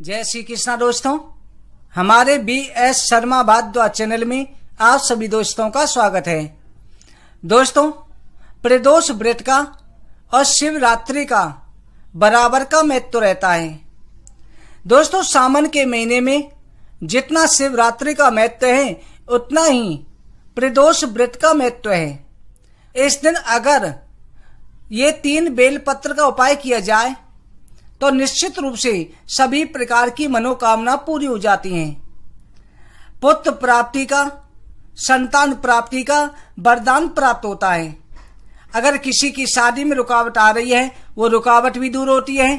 जय श्री कृष्णा दोस्तों हमारे बी एस शर्मा भाद्वा चैनल में आप सभी दोस्तों का स्वागत है दोस्तों प्रदोष व्रत का और शिवरात्रि का बराबर का महत्व तो रहता है दोस्तों सावन के महीने में जितना शिवरात्रि का महत्व है उतना ही प्रदोष व्रत का महत्व है इस दिन अगर ये तीन बेलपत्र का उपाय किया जाए तो निश्चित रूप से सभी प्रकार की मनोकामना पूरी हो जाती है पुत्र प्राप्ति का संतान प्राप्ति का वरदान प्राप्त होता है अगर किसी की शादी में रुकावट आ रही है वो रुकावट भी दूर होती है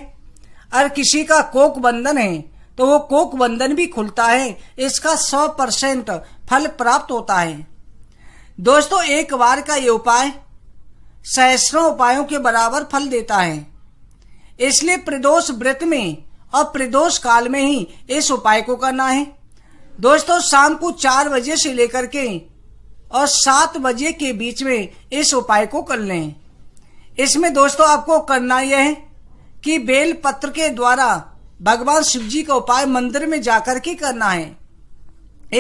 और किसी का कोक बंधन है तो वो कोक बंधन भी खुलता है इसका सौ परसेंट फल प्राप्त होता है दोस्तों एक बार का ये उपाय सहसों उपायों के बराबर फल देता है इसलिए प्रदोष व्रत में और प्रदोष काल में ही इस उपाय को करना है दोस्तों शाम को चार बजे से लेकर के और सात बजे के बीच में इस उपाय को कर लें इसमें दोस्तों आपको करना यह है कि बेल पत्र के द्वारा भगवान शिव जी का उपाय मंदिर में जाकर के करना है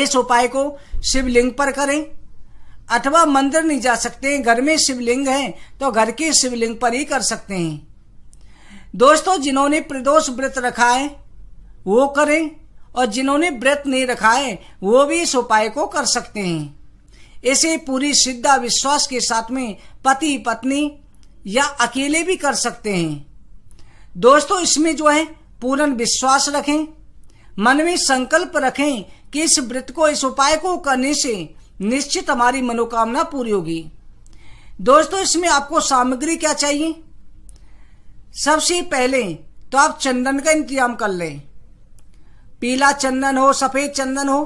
इस उपाय को शिवलिंग पर करें अथवा मंदिर नहीं जा सकते घर में शिवलिंग है तो घर के शिवलिंग पर ही कर सकते हैं दोस्तों जिन्होंने प्रदोष व्रत रखा है वो करें और जिन्होंने व्रत नहीं रखा है वो भी इस उपाय को कर सकते हैं इसे पूरी सिद्धा विश्वास के साथ में पति पत्नी या अकेले भी कर सकते हैं दोस्तों इसमें जो है पूर्ण विश्वास रखें मन में संकल्प रखें कि इस व्रत को इस उपाय को करने से निश्चित हमारी मनोकामना पूरी होगी दोस्तों इसमें आपको सामग्री क्या चाहिए सबसे पहले तो आप चंदन का इंतजाम कर लें पीला चंदन हो सफेद चंदन हो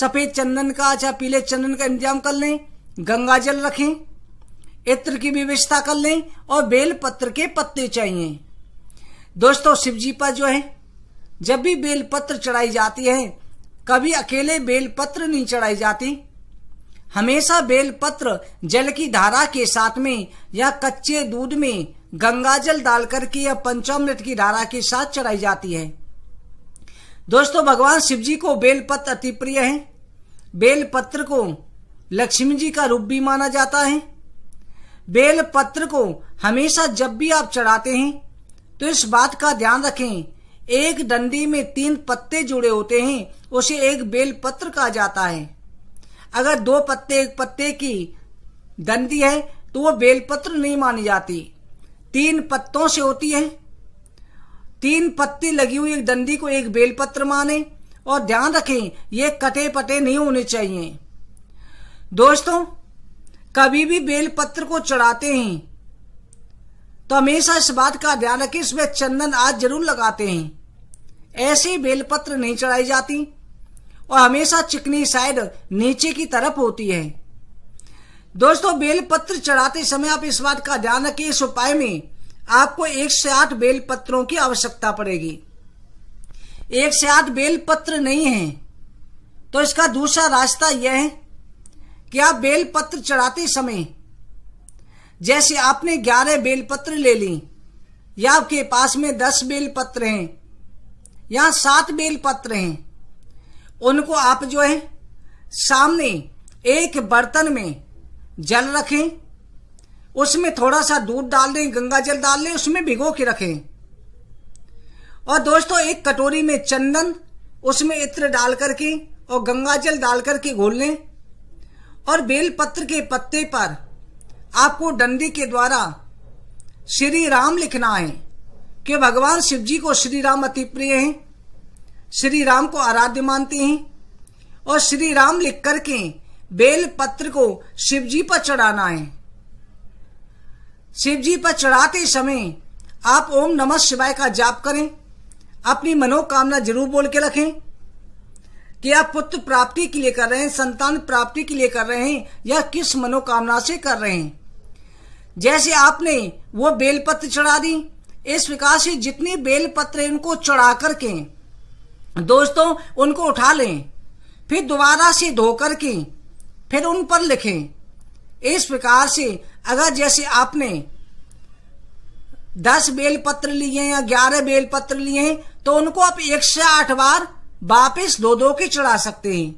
सफेद चंदन का अच्छा पीले चंदन का इंतजाम कर लें गंगा जल रखें इत्र की व्यवस्था कर लें और बेल पत्र के पत्ते चाहिए दोस्तों शिव जी पर जो है जब भी बेल पत्र चढ़ाई जाती है कभी अकेले बेल पत्र नहीं चढ़ाई जाती हमेशा बेलपत्र जल की धारा के साथ में या कच्चे दूध में गंगाजल डालकर के या पंचामृत की धारा के साथ चढ़ाई जाती है दोस्तों भगवान शिव जी को बेलपत्र अति प्रिय है बेलपत्र को लक्ष्मी जी का रूप भी माना जाता है बेलपत्र को हमेशा जब भी आप चढ़ाते हैं तो इस बात का ध्यान रखें एक डंडी में तीन पत्ते जुड़े होते हैं उसे एक बेलपत्र कहा जाता है अगर दो पत्ते पत्ते की दंदी है तो वो बेलपत्र नहीं मानी जाती तीन पत्तों से होती है तीन पत्ती लगी हुई एक दंदी को एक बेलपत्र माने और ध्यान रखें ये कटे पटे नहीं होने चाहिए दोस्तों कभी भी बेलपत्र को चढ़ाते हैं तो हमेशा इस बात का ध्यान रखें इसमें चंदन आज जरूर लगाते हैं ऐसे बेलपत्र नहीं चढ़ाई जाती और हमेशा चिकनी साइड नीचे की तरफ होती है दोस्तों बेलपत्र चढ़ाते समय आप इस बात का ध्यान रखें इस उपाय में आपको एक से आठ बेलपत्रों की आवश्यकता पड़ेगी एक से आठ बेलपत्र नहीं है तो इसका दूसरा रास्ता यह है कि आप बेलपत्र चढ़ाते समय जैसे आपने ग्यारह बेलपत्र ले ली या आपके पास में दस बेलपत्र हैं या सात बेलपत्र हैं उनको आप जो है सामने एक बर्तन में जल रखें उसमें थोड़ा सा दूध डाल दें गंगा जल डाल लें उसमें भिगो के रखें और दोस्तों एक कटोरी में चंदन उसमें इत्र डाल करके और गंगा जल डाल करके घोल लें और बेलपत्र के पत्ते पर आपको डंडी के द्वारा श्री राम लिखना है कि भगवान शिव जी को श्री राम अति प्रिय हैं श्री राम को आराध्य मानते हैं और श्री राम लिख करके बेल पत्र को शिवजी पर चढ़ाना है शिवजी पर चढ़ाते समय आप ओम नमः शिवाय का जाप करें अपनी मनोकामना जरूर बोल के रखें कि आप पुत्र प्राप्ति के लिए कर रहे हैं संतान प्राप्ति के लिए कर रहे हैं या किस मनोकामना से कर रहे हैं जैसे आपने वो बेलपत्र चढ़ा दी इस प्रकार से जितने बेलपत्र इनको चढ़ा करके दोस्तों उनको उठा लें फिर दोबारा से धोकर के फिर उन पर लिखें इस प्रकार से अगर जैसे आपने दस बेल पत्र लिए या ग्यारह बेल पत्र लिए तो उनको आप एक से आठ बार वापिस दो दो के चढ़ा सकते हैं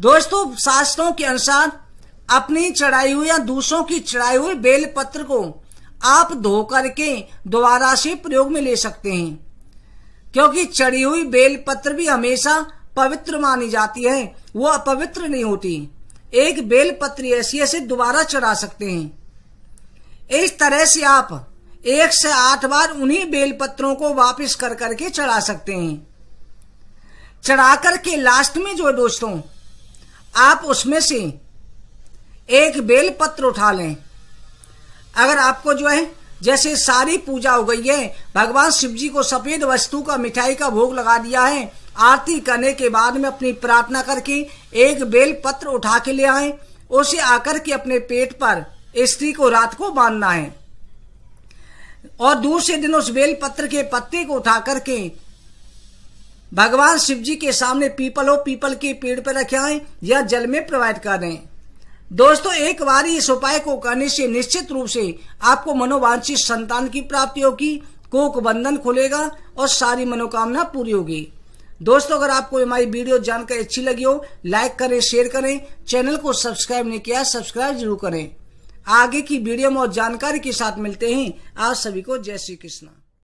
दोस्तों शास्त्रों के अनुसार अपनी चढ़ाई हुई या दूसरों की चढ़ाई हुई बेल पत्र को आप धो करके दोबारा से प्रयोग में ले सकते हैं क्योंकि चढ़ी हुई बेलपत्र भी हमेशा पवित्र मानी जाती है वो अपवित्र नहीं होती एक बेलपत्री ऐसी ऐसे दोबारा चढ़ा सकते हैं इस तरह से आप एक से आठ बार उन्हीं बेलपत्रों को वापस कर करके चढ़ा सकते हैं चढ़ा करके लास्ट में जो दोस्तों आप उसमें से एक बेलपत्र उठा लें अगर आपको जो है जैसे सारी पूजा हो गई है भगवान शिव जी को सफेद वस्तु का मिठाई का भोग लगा दिया है आरती करने के बाद में अपनी प्रार्थना करके एक बेल पत्र उठा के ले आए उसे आकर के अपने पेट पर स्त्री को रात को बांधना है और दूसरे दिन उस बेल पत्र के पत्ते को उठा करके भगवान शिव जी के सामने पीपल हो पीपल के पेड़ पर रखे आए या जल में प्रवाहित कर दें दोस्तों एक बार इस उपाय को करने से निश्चित रूप से आपको मनोवांछित संतान की प्राप्ति होगी कोक बंधन खुलेगा और सारी मनोकामना पूरी होगी दोस्तों अगर आपको हमारी वीडियो जानकर अच्छी लगी हो लाइक करें शेयर करें चैनल को सब्सक्राइब नहीं किया सब्सक्राइब जरूर करें आगे की वीडियो में और जानकारी के साथ मिलते हैं आप सभी को जय श्री कृष्णा